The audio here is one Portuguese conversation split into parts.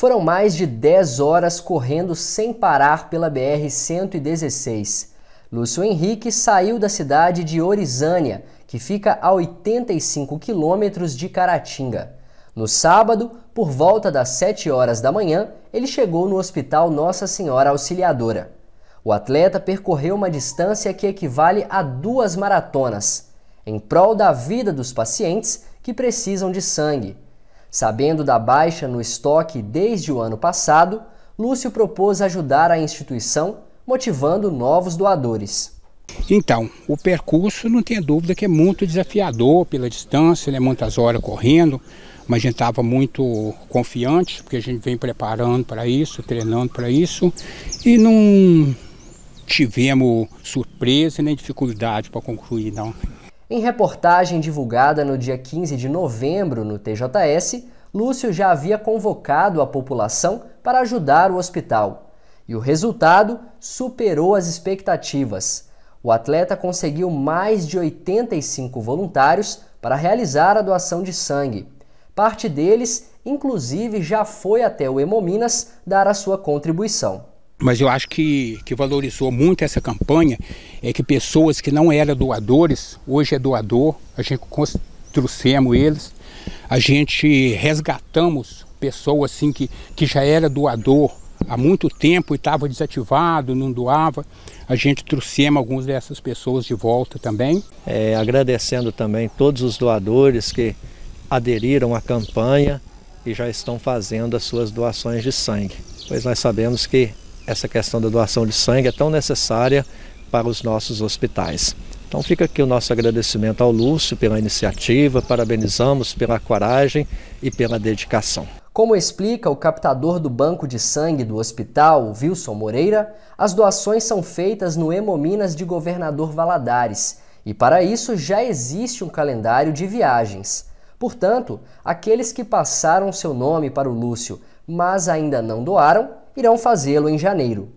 Foram mais de 10 horas correndo sem parar pela BR-116. Lúcio Henrique saiu da cidade de Orizânia, que fica a 85 quilômetros de Caratinga. No sábado, por volta das 7 horas da manhã, ele chegou no Hospital Nossa Senhora Auxiliadora. O atleta percorreu uma distância que equivale a duas maratonas, em prol da vida dos pacientes que precisam de sangue. Sabendo da baixa no estoque desde o ano passado, Lúcio propôs ajudar a instituição, motivando novos doadores. Então, o percurso não tem dúvida que é muito desafiador pela distância, né, muitas horas correndo, mas a gente estava muito confiante, porque a gente vem preparando para isso, treinando para isso, e não tivemos surpresa nem dificuldade para concluir, não. Em reportagem divulgada no dia 15 de novembro no TJS, Lúcio já havia convocado a população para ajudar o hospital. E o resultado superou as expectativas. O atleta conseguiu mais de 85 voluntários para realizar a doação de sangue. Parte deles, inclusive, já foi até o Hemominas dar a sua contribuição mas eu acho que, que valorizou muito essa campanha é que pessoas que não eram doadores, hoje é doador, a gente trouxemos eles, a gente resgatamos pessoas assim que, que já era doador há muito tempo e estava desativado, não doava. A gente trouxemos algumas dessas pessoas de volta também. É, agradecendo também todos os doadores que aderiram à campanha e já estão fazendo as suas doações de sangue, pois nós sabemos que essa questão da doação de sangue é tão necessária para os nossos hospitais. Então fica aqui o nosso agradecimento ao Lúcio pela iniciativa, parabenizamos pela coragem e pela dedicação. Como explica o captador do banco de sangue do hospital, Wilson Moreira, as doações são feitas no Hemominas de Governador Valadares e para isso já existe um calendário de viagens. Portanto, aqueles que passaram seu nome para o Lúcio, mas ainda não doaram, irão fazê-lo em janeiro.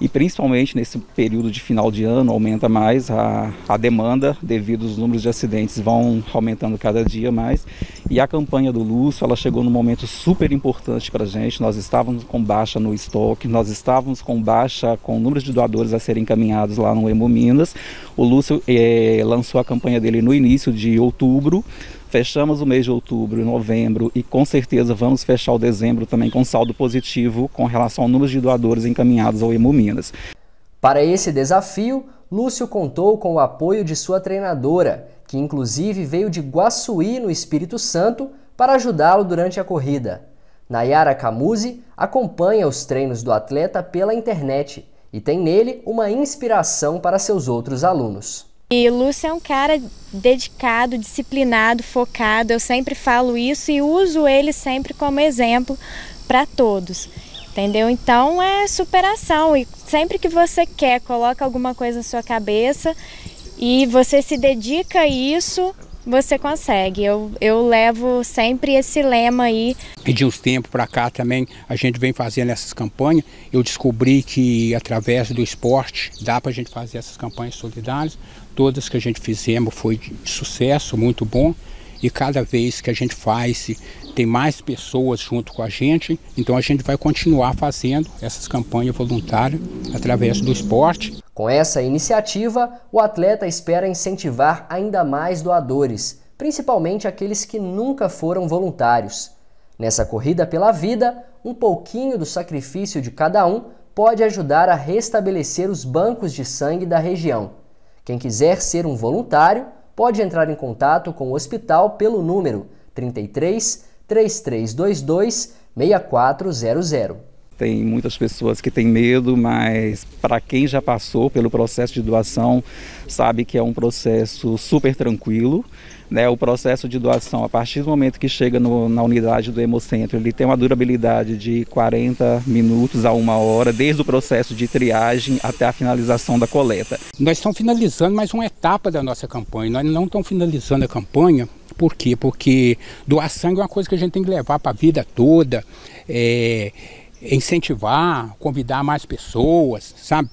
E principalmente nesse período de final de ano aumenta mais a, a demanda devido aos números de acidentes vão aumentando cada dia mais. E a campanha do Lúcio ela chegou num momento super importante para a gente. Nós estávamos com baixa no estoque, nós estávamos com baixa com números de doadores a serem encaminhados lá no Emo Minas. O Lúcio eh, lançou a campanha dele no início de outubro. Fechamos o mês de outubro, e novembro e com certeza vamos fechar o dezembro também com saldo positivo com relação ao número de doadores encaminhados ao Hemominas. Minas. Para esse desafio, Lúcio contou com o apoio de sua treinadora, que inclusive veio de Guaçuí, no Espírito Santo, para ajudá-lo durante a corrida. Nayara Camuzi acompanha os treinos do atleta pela internet e tem nele uma inspiração para seus outros alunos. E Lúcio é um cara dedicado, disciplinado, focado. Eu sempre falo isso e uso ele sempre como exemplo para todos. Entendeu? Então é superação e sempre que você quer, coloca alguma coisa na sua cabeça e você se dedica a isso, você consegue. Eu, eu levo sempre esse lema aí. E de uns tempos para cá também a gente vem fazendo essas campanhas. Eu descobri que através do esporte dá para a gente fazer essas campanhas solidárias. Todas que a gente fizemos foi de sucesso, muito bom. E cada vez que a gente faz, tem mais pessoas junto com a gente. Então a gente vai continuar fazendo essas campanhas voluntárias através do esporte. Com essa iniciativa, o atleta espera incentivar ainda mais doadores, principalmente aqueles que nunca foram voluntários. Nessa corrida pela vida, um pouquinho do sacrifício de cada um pode ajudar a restabelecer os bancos de sangue da região. Quem quiser ser um voluntário pode entrar em contato com o hospital pelo número 33 3322 6400. Tem muitas pessoas que têm medo, mas para quem já passou pelo processo de doação, sabe que é um processo super tranquilo. Né? O processo de doação, a partir do momento que chega no, na unidade do Hemocentro, ele tem uma durabilidade de 40 minutos a uma hora, desde o processo de triagem até a finalização da coleta. Nós estamos finalizando mais uma etapa da nossa campanha. Nós não estamos finalizando a campanha por quê? Porque doar sangue é uma coisa que a gente tem que levar para a vida toda. É, incentivar, convidar mais pessoas, sabe?